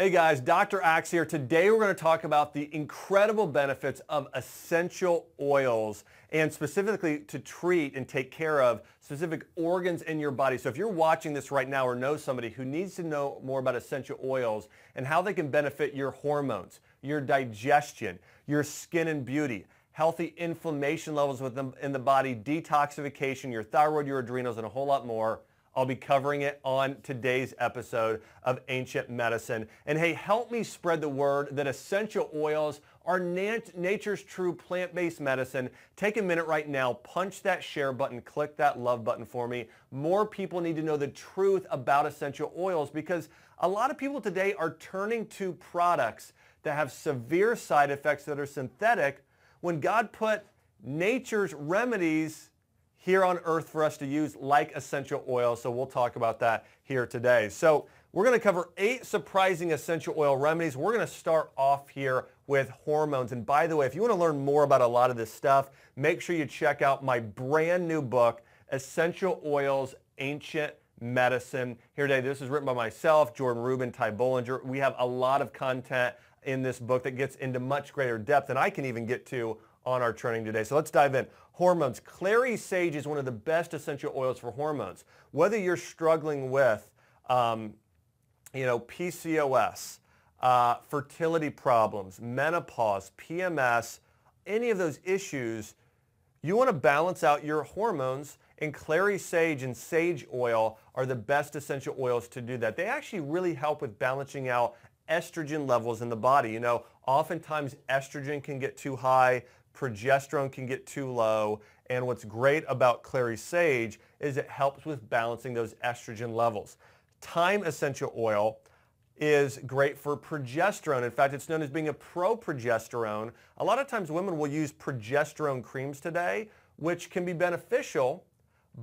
Hey guys, Dr. Axe here. Today we're going to talk about the incredible benefits of essential oils and specifically to treat and take care of specific organs in your body. So if you're watching this right now or know somebody who needs to know more about essential oils and how they can benefit your hormones, your digestion, your skin and beauty, healthy inflammation levels within the body, detoxification, your thyroid, your adrenals, and a whole lot more, I'll be covering it on today's episode of Ancient Medicine. And hey, help me spread the word that essential oils are nat- nature's true plant-based medicine. Take a minute right now, punch that share button, click that love button for me. More people need to know the truth about essential oils because a lot of people today are turning to products that have severe side effects that are synthetic when God put nature's remedies here on earth for us to use like essential oils. So we'll talk about that here today. So we're going to cover eight surprising essential oil remedies. We're going to start off here with hormones. And by the way, if you want to learn more about a lot of this stuff, make sure you check out my brand new book, Essential Oils Ancient Medicine. Here today, this is written by myself, Jordan Rubin, Ty Bollinger. We have a lot of content in this book that gets into much greater depth than I can even get to on our trending today. So let's dive in. Hormones. Clary sage is one of the best essential oils for hormones. Whether you're struggling with, um, you know, PCOS, uh, fertility problems, menopause, PMS, any of those issues, you want to balance out your hormones and clary sage and sage oil are the best essential oils to do that. They actually really help with balancing out estrogen levels in the body. You know, oftentimes estrogen can get too high, progesterone can get too low. And what's great about clary sage is it helps with balancing those estrogen levels. Thyme essential oil is great for progesterone. In fact, it's known as being a pro-progesterone. A lot of times women will use progesterone creams today, which can be beneficial,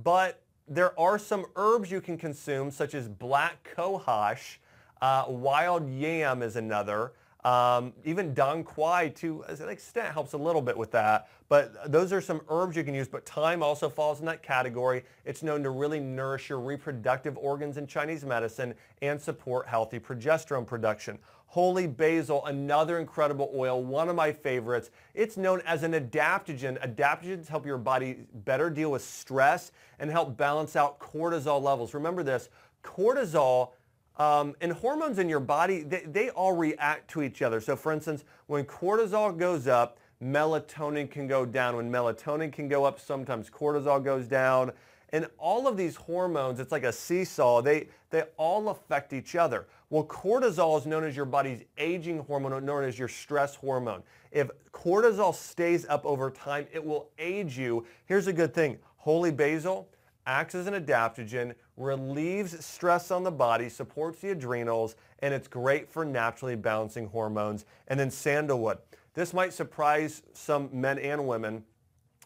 but there are some herbs you can consume, such as black cohosh, uh, wild yam is another, um, even Dong Quai uh, to an extent helps a little bit with that. But those are some herbs you can use, but thyme also falls in that category. It's known to really nourish your reproductive organs in Chinese medicine and support healthy progesterone production. Holy basil, another incredible oil, one of my favorites. It's known as an adaptogen. Adaptogens help your body better deal with stress and help balance out cortisol levels. Remember this, cortisol um, and hormones in your body, they, they all react to each other. So for instance, when cortisol goes up, melatonin can go down. When melatonin can go up, sometimes cortisol goes down. And all of these hormones, it's like a seesaw, they, they all affect each other. Well, cortisol is known as your body's aging hormone, known as your stress hormone. If cortisol stays up over time, it will age you. Here's a good thing, holy basil, acts as an adaptogen, relieves stress on the body, supports the adrenals, and it's great for naturally balancing hormones. And then sandalwood. This might surprise some men and women,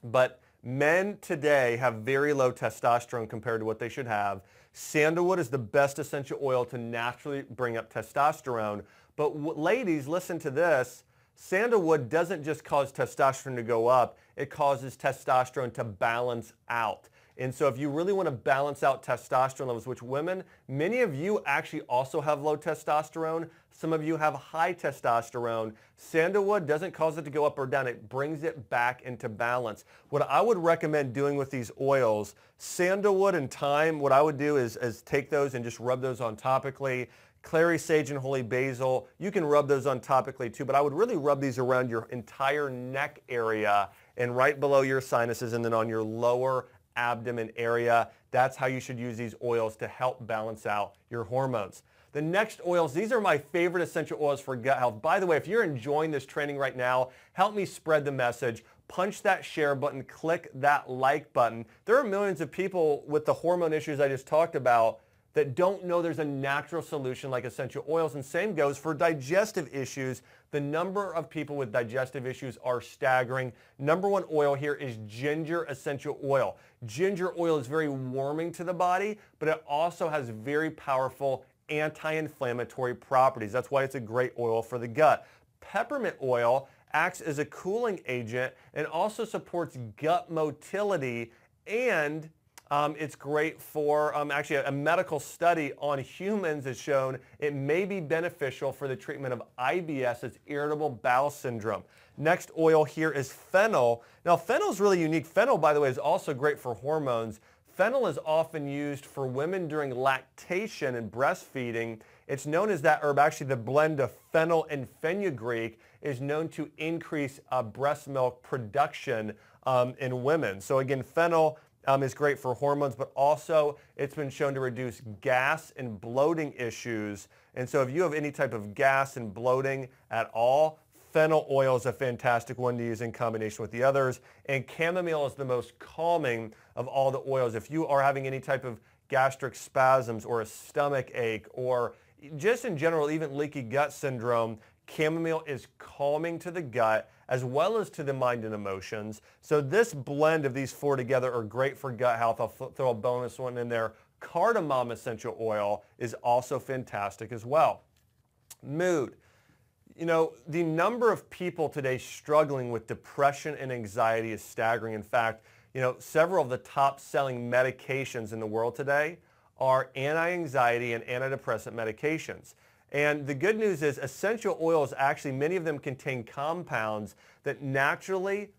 but men today have very low testosterone compared to what they should have. Sandalwood is the best essential oil to naturally bring up testosterone. But ladies, listen to this. Sandalwood doesn't just cause testosterone to go up, it causes testosterone to balance out. And so if you really want to balance out testosterone levels, which women, many of you actually also have low testosterone. Some of you have high testosterone. Sandalwood doesn't cause it to go up or down. It brings it back into balance. What I would recommend doing with these oils, sandalwood and thyme, what I would do is, is take those and just rub those on topically. Clary sage and holy basil, you can rub those on topically too, but I would really rub these around your entire neck area and right below your sinuses and then on your lower abdomen area. That's how you should use these oils to help balance out your hormones. The next oils, these are my favorite essential oils for gut health. By the way, if you're enjoying this training right now, help me spread the message. Punch that share button, click that like button. There are millions of people with the hormone issues I just talked about that don't know there's a natural solution like essential oils. And same goes for digestive issues. The number of people with digestive issues are staggering. Number one oil here is ginger essential oil. Ginger oil is very warming to the body, but it also has very powerful anti-inflammatory properties. That's why it's a great oil for the gut. Peppermint oil acts as a cooling agent and also supports gut motility and um, it's great for um, actually a, a, medical study on humans has shown it may be beneficial for the treatment of IBS, it's irritable bowel syndrome. Next oil here is fennel. Now fennel is really unique. Fennel, by the way, is also great for hormones. Fennel is often used for women during lactation and breastfeeding. It's known as that herb, actually the blend of fennel and fenugreek is known to increase uh, breast milk production um, in women. So again, fennel, um, is great for hormones, but also it's been shown to reduce gas and bloating issues. And so if you have any type of gas and bloating at all, fennel oil is a fantastic one to use in combination with the others. And chamomile is the most calming of all the oils. If you are having any type of gastric spasms or a stomach ache or just in general, even leaky gut syndrome, chamomile is calming to the gut as well as to the mind and emotions. So this blend of these four together are great for gut health. I'll throw a bonus one in there. Cardamom essential oil is also fantastic as well. Mood. You know, the number of people today struggling with depression and anxiety is staggering. In fact, you know, several of the top selling medications in the world today are anti-anxiety and antidepressant medications. And the good news is essential oils actually, many of them contain compounds that naturally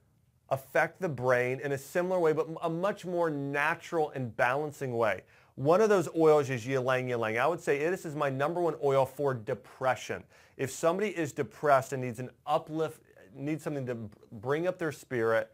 affect the brain in a similar way, but a much more natural and balancing way. One of those oils is ylang ylang. I would say this is my number one oil for depression. If somebody is depressed and needs an uplift, needs something to bring up their spirit,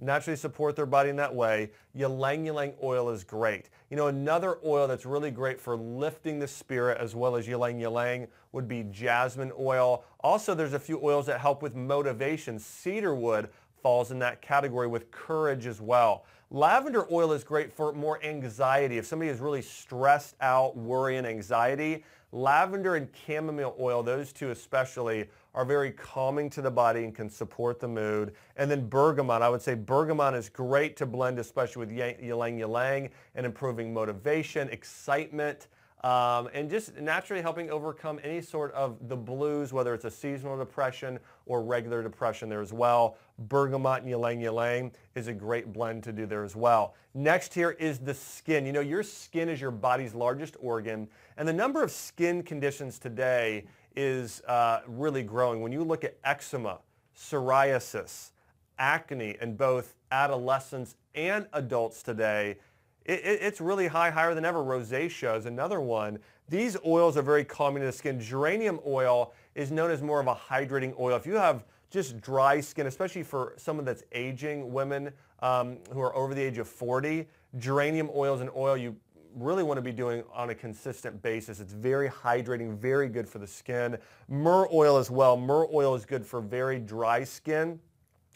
naturally support their body in that way, ylang ylang oil is great. You know, another oil that's really great for lifting the spirit as well as ylang ylang would be jasmine oil. Also, there's a few oils that help with motivation. Cedarwood falls in that category with courage as well. Lavender oil is great for more anxiety. If somebody is really stressed out, worry, and anxiety, Lavender and chamomile oil, those two especially, are very calming to the body and can support the mood. And then bergamot, I would say bergamot is great to blend, especially with ylang ylang and improving motivation, excitement, um, and just naturally helping overcome any sort of the blues, whether it's a seasonal depression or regular depression there as well. Bergamot and ylang ylang is a great blend to do there as well. Next here is the skin. You know, your skin is your body's largest organ, and the number of skin conditions today is uh, really growing. When you look at eczema, psoriasis, acne and both adolescents and adults today, it, it, it's really high, higher than ever. Rosacea is another one. These oils are very calming to the skin. Geranium oil is known as more of a hydrating oil. If you have just dry skin, especially for someone that's aging, women um, who are over the age of 40, geranium oil is an oil you really want to be doing on a consistent basis. It's very hydrating, very good for the skin. Myrrh oil as well. Myrrh oil is good for very dry skin,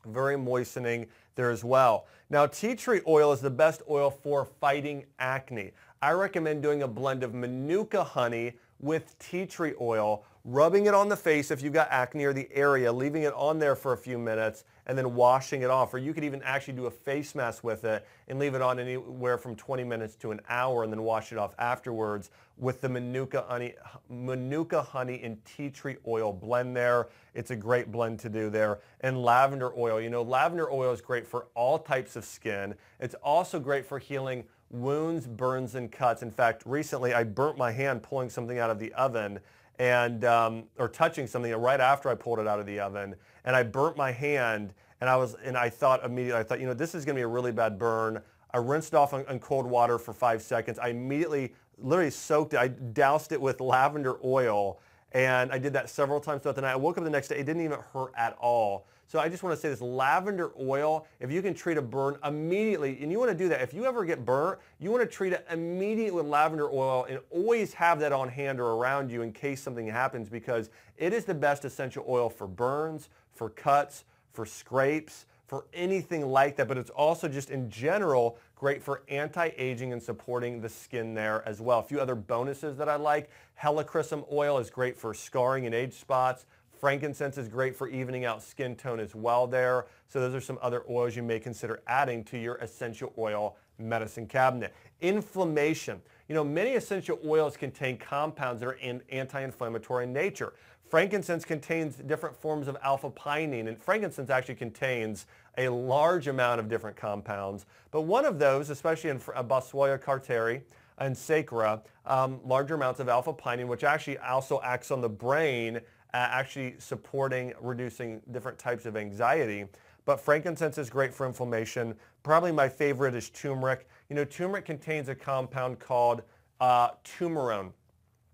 very moistening there as well. Now, tea tree oil is the best oil for fighting acne. I recommend doing a blend of Manuka honey with tea tree oil rubbing it on the face if you've got acne or the area, leaving it on there for a few minutes, and then washing it off. Or you could even actually do a face mask with it and leave it on anywhere from 20 minutes to an hour and then wash it off afterwards with the Manuka honey, Manuka honey and tea tree oil blend there. It's a great blend to do there. And lavender oil. You know, lavender oil is great for all types of skin. It's also great for healing wounds, burns, and cuts. In fact, recently I burnt my hand pulling something out of the oven and um, or touching something right after I pulled it out of the oven, and I burnt my hand, and I was and I thought immediately, I thought, you know, this is going to be a really bad burn. I rinsed off in cold water for five seconds. I immediately, literally soaked it. I doused it with lavender oil, and I did that several times throughout the night. I woke up the next day; it didn't even hurt at all. So I just want to say this lavender oil, if you can treat a burn immediately, and you want to do that. If you ever get burnt, you want to treat it immediately with lavender oil and always have that on hand or around you in case something happens because it is the best essential oil for burns, for cuts, for scrapes, for anything like that, but it's also just in general great for anti-aging and supporting the skin there as well. A few other bonuses that I like, helichrysum oil is great for scarring and age spots. Frankincense is great for evening out skin tone as well there. So those are some other oils you may consider adding to your essential oil medicine cabinet. Inflammation. You know, many essential oils contain compounds that are anti-inflammatory in nature. Frankincense contains different forms of alpha pinene, and frankincense actually contains a large amount of different compounds. But one of those, especially in uh, Boswellia carteri and sacra, um, larger amounts of alpha pinene, which actually also acts on the brain uh, actually supporting reducing different types of anxiety. But frankincense is great for inflammation. Probably my favorite is turmeric. You know, turmeric contains a compound called uh, turmerone.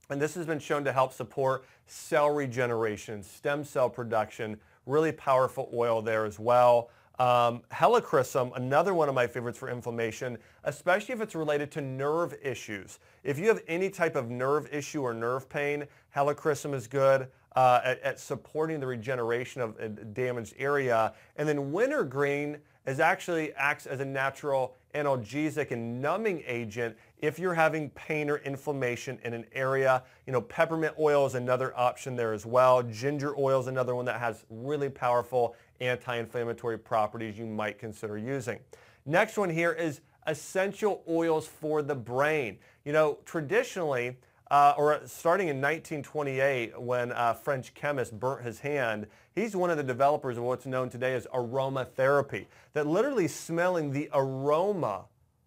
And this has been shown to help support cell regeneration, stem cell production, really powerful oil there as well. Um, helichrysum, another one of my favorites for inflammation, especially if it's related to nerve issues. If you have any type of nerve issue or nerve pain, helichrysum is good uh, at, at, supporting the regeneration of a uh, damaged area. And then wintergreen is actually acts as a natural analgesic and numbing agent if you're having pain or inflammation in an area. You know, peppermint oil is another option there as well. Ginger oil is another one that has really powerful anti-inflammatory properties you might consider using. Next one here is essential oils for the brain. You know, traditionally, uh, or starting in 1928 when a uh, French chemist burnt his hand, he's one of the developers of what's known today as aromatherapy, that literally smelling the aroma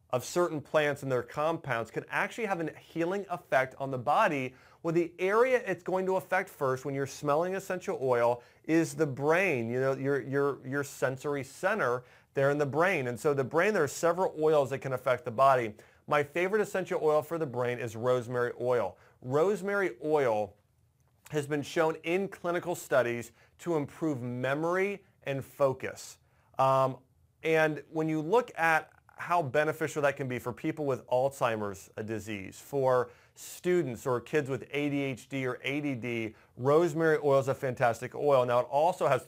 of certain plants and their compounds can actually have a healing effect on the body well, the area it's going to affect first when you're smelling essential oil is the brain, you know, your, your, your sensory center there in the brain. And so the brain, there are several oils that can affect the body. My favorite essential oil for the brain is rosemary oil. Rosemary oil has been shown in clinical studies to improve memory and focus. Um, and when you look at how beneficial that can be for people with Alzheimer's disease, for students or kids with ADHD or ADD, rosemary oil is a fantastic oil. Now it also has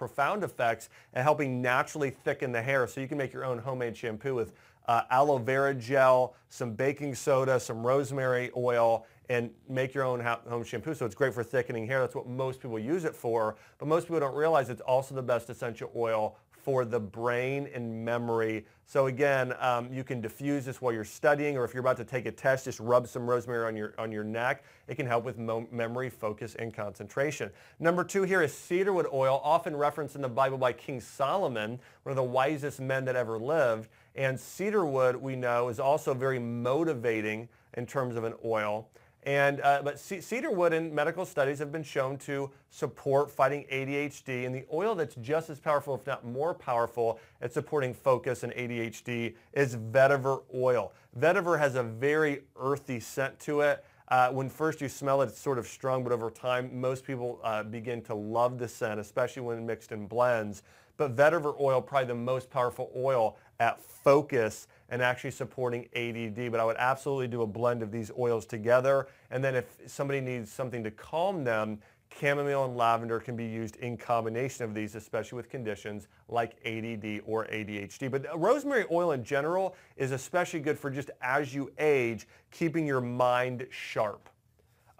profound effects and helping naturally thicken the hair so you can make your own homemade shampoo with uh, aloe vera gel, some baking soda, some rosemary oil, and make your own home shampoo. So it's great for thickening hair. That's what most people use it for. But most people don't realize it's also the best essential oil for the brain and memory. So again, um, you can diffuse this while you're studying or if you're about to take a test, just rub some rosemary on your, on your neck. It can help with memory, focus, and concentration. Number two here is cedarwood oil, often referenced in the Bible by King Solomon, one of the wisest men that ever lived. And cedarwood, we know, is also very motivating in terms of an oil. And, uh, but C cedarwood in medical studies have been shown to support fighting ADHD and the oil that's just as powerful, if not more powerful, at supporting focus and ADHD is vetiver oil. Vetiver has a very earthy scent to it. Uh, when first you smell it, it's sort of strong, but over time, most people uh, begin to love the scent, especially when mixed in blends. But vetiver oil, probably the most powerful oil at focus and actually supporting ADD. But I would absolutely do a blend of these oils together. And then if somebody needs something to calm them, chamomile and lavender can be used in combination of these, especially with conditions like ADD or ADHD. But rosemary oil in general is especially good for just as you age, keeping your mind sharp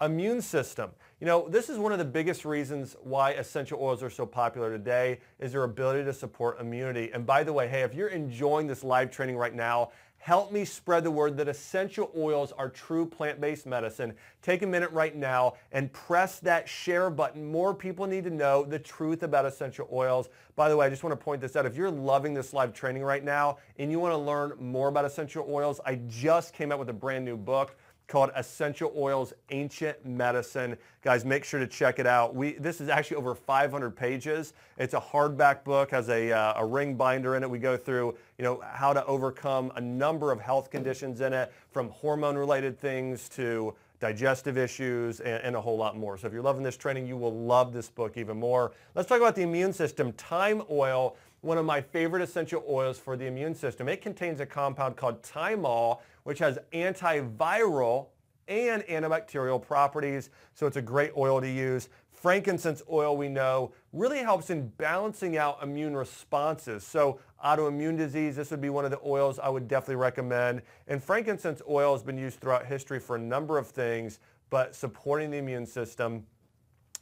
immune system. You know, this is one of the biggest reasons why essential oils are so popular today is their ability to support immunity. And by the way, hey, if you're enjoying this live training right now, help me spread the word that essential oils are true plant-based medicine. Take a minute right now and press that share button. More people need to know the truth about essential oils. By the way, I just want to point this out. If you're loving this live training right now and you want to learn more about essential oils, I just came out with a brand new book called Essential Oils Ancient Medicine. Guys, make sure to check it out. We, this is actually over 500 pages. It's a hardback book, has a, uh, a ring binder in it. We go through you know, how to overcome a number of health conditions in it, from hormone-related things to digestive issues, and, and, a whole lot more. So if you're loving this training, you will love this book even more. Let's talk about the immune system. Thyme oil, one of my favorite essential oils for the immune system. It contains a compound called thymol, which has antiviral and antibacterial properties, so it's a great oil to use. Frankincense oil, we know, really helps in balancing out immune responses. So autoimmune disease, this would be one of the oils I would definitely recommend. And frankincense oil has been used throughout history for a number of things, but supporting the immune system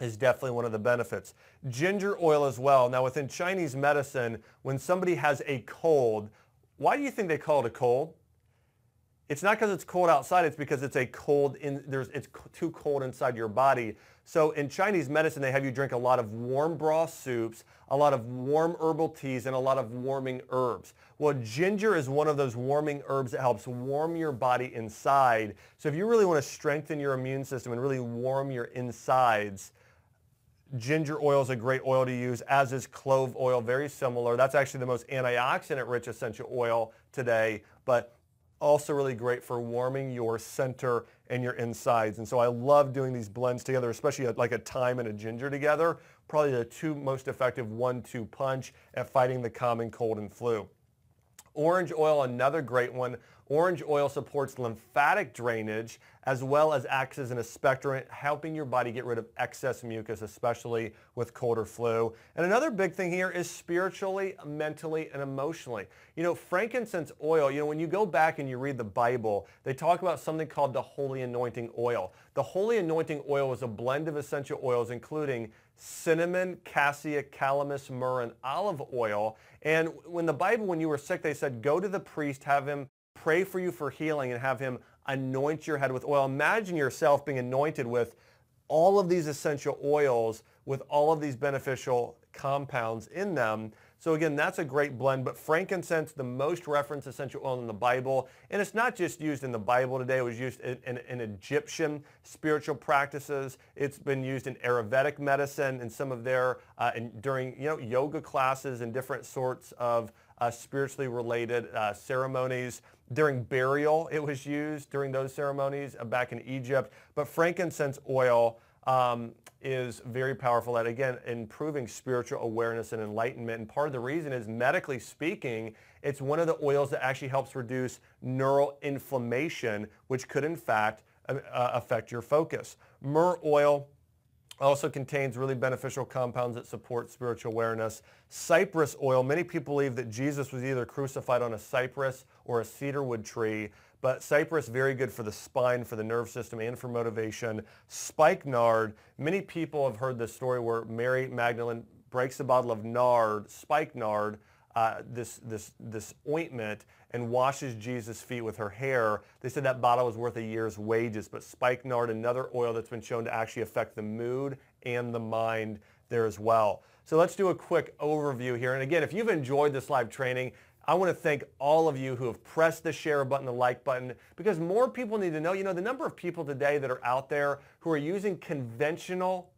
is definitely one of the benefits. Ginger oil as well. Now within Chinese medicine, when somebody has a cold, why do you think they call it a cold? It's not because it's cold outside, it's because it's a cold in there's it's too cold inside your body. So in Chinese medicine they have you drink a lot of warm broth soups, a lot of warm herbal teas and a lot of warming herbs. Well, ginger is one of those warming herbs that helps warm your body inside. So if you really want to strengthen your immune system and really warm your insides, ginger oil is a great oil to use, as is clove oil, very similar. That's actually the most antioxidant rich essential oil today, but also really great for warming your center and your insides. And so I love doing these blends together, especially like a thyme and a ginger together. Probably the two most effective one-two punch at fighting the common cold and flu. Orange oil, another great one. Orange oil supports lymphatic drainage as well as acts as an expectorant, helping your body get rid of excess mucus, especially with cold or flu. And another big thing here is spiritually, mentally, and emotionally. You know, frankincense oil, you know, when you go back and you read the Bible, they talk about something called the holy anointing oil. The holy anointing oil is a blend of essential oils, including cinnamon, cassia, calamus, myrrh, and olive oil. And when the Bible, when you were sick, they said, go to the priest, have him pray for you for healing and have him anoint your head with oil. Imagine yourself being anointed with all of these essential oils with all of these beneficial compounds in them. So again, that's a great blend, but frankincense, the most referenced essential oil in the Bible, and it's not just used in the Bible today, it was used in, in, in Egyptian spiritual practices. It's been used in Ayurvedic medicine and some of their, uh, and during you know yoga classes and different sorts of uh, spiritually related uh, ceremonies. During burial, it was used during those ceremonies uh, back in Egypt. But frankincense oil um, is very powerful at, again, improving spiritual awareness and enlightenment. And part of the reason is, medically speaking, it's one of the oils that actually helps reduce neural inflammation, which could, in fact, uh, affect your focus. Myrrh oil also contains really beneficial compounds that support spiritual awareness. Cypress oil, many people believe that Jesus was either crucified on a cypress or a cedarwood tree. But cypress, very good for the spine, for the nerve system, and for motivation. Spike nard, many people have heard this story where Mary Magdalene breaks a bottle of nard, spike nard, uh, this, this, this ointment, and washes Jesus' feet with her hair. They said that bottle was worth a year's wages. But spikenard, another oil that's been shown to actually affect the mood and the mind there as well. So let's do a quick overview here. And again, if you've enjoyed this live training, I want to thank all of you who have pressed the share button, the like button, because more people need to know. You know, the number of people today that are out there who are using conventional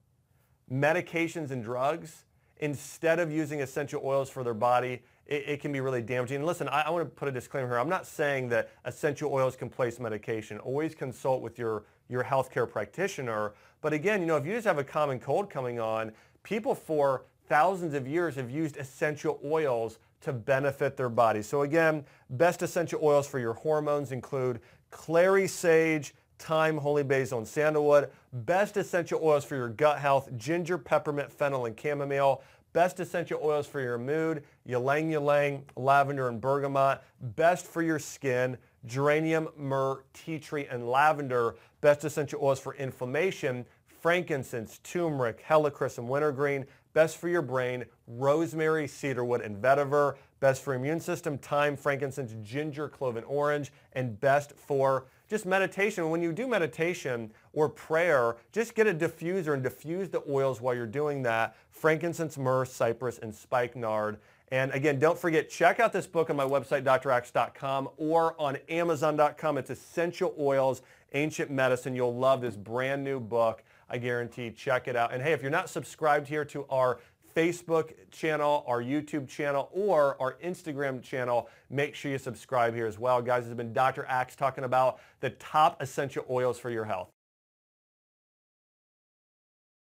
medications and drugs instead of using essential oils for their body, it, it can be really damaging. And listen, I, I want to put a disclaimer here. I'm not saying that essential oils can place medication. Always consult with your, your healthcare practitioner. But again, you know, if you just have a common cold coming on, people for thousands of years have used essential oils to benefit their bodies. So again, best essential oils for your hormones include clary sage, thyme, holy basil, and sandalwood. Best essential oils for your gut health, ginger, peppermint, fennel, and chamomile. Best essential oils for your mood, ylang ylang, lavender, and bergamot. Best for your skin, geranium, myrrh, tea tree, and lavender. Best essential oils for inflammation, frankincense, turmeric, helichrys, and wintergreen. Best for your brain, rosemary, cedarwood, and vetiver. Best for immune system, thyme, frankincense, ginger, clove, and orange. And best for just meditation. When you do meditation or prayer, just get a diffuser and diffuse the oils while you're doing that. Frankincense, myrrh, cypress, and spikenard. And again, don't forget, check out this book on my website, draxe.com, or on amazon.com. It's Essential Oils, Ancient Medicine. You'll love this brand new book. I guarantee, check it out. And hey, if you're not subscribed here to our Facebook channel, our YouTube channel, or our Instagram channel, make sure you subscribe here as well. Guys, it has been Dr. Axe talking about the top essential oils for your health.